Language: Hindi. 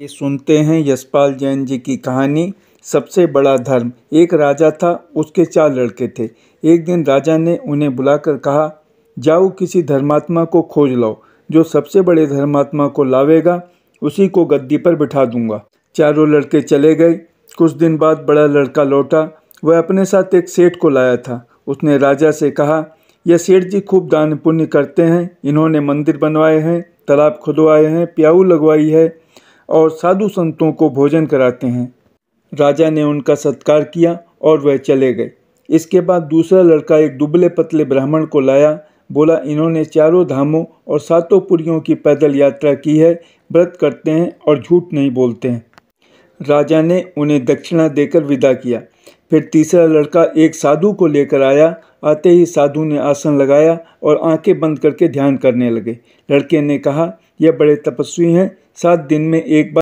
ये सुनते हैं यशपाल जैन जी की कहानी सबसे बड़ा धर्म एक राजा था उसके चार लड़के थे एक दिन राजा ने उन्हें बुलाकर कहा जाओ किसी धर्मात्मा को खोज लाओ जो सबसे बड़े धर्मात्मा को लावेगा उसी को गद्दी पर बिठा दूंगा चारों लड़के चले गए कुछ दिन बाद बड़ा लड़का लौटा वह अपने साथ एक सेठ को लाया था उसने राजा से कहा यह सेठ जी खूब दान पुण्य करते हैं इन्होंने मंदिर बनवाए हैं तालाब खुदवाए हैं प्याऊ लगवाई है और साधु संतों को भोजन कराते हैं राजा ने उनका सत्कार किया और वह चले गए इसके बाद दूसरा लड़का एक दुबले पतले ब्राह्मण को लाया बोला इन्होंने चारों धामों और सातों पुरियों की पैदल यात्रा की है व्रत करते हैं और झूठ नहीं बोलते हैं राजा ने उन्हें दक्षिणा देकर विदा किया फिर तीसरा लड़का एक साधु को लेकर आया आते ही साधु ने आसन लगाया और आंखें बंद करके ध्यान करने लगे लड़के ने कहा यह बड़े तपस्वी हैं सात दिन में एक बार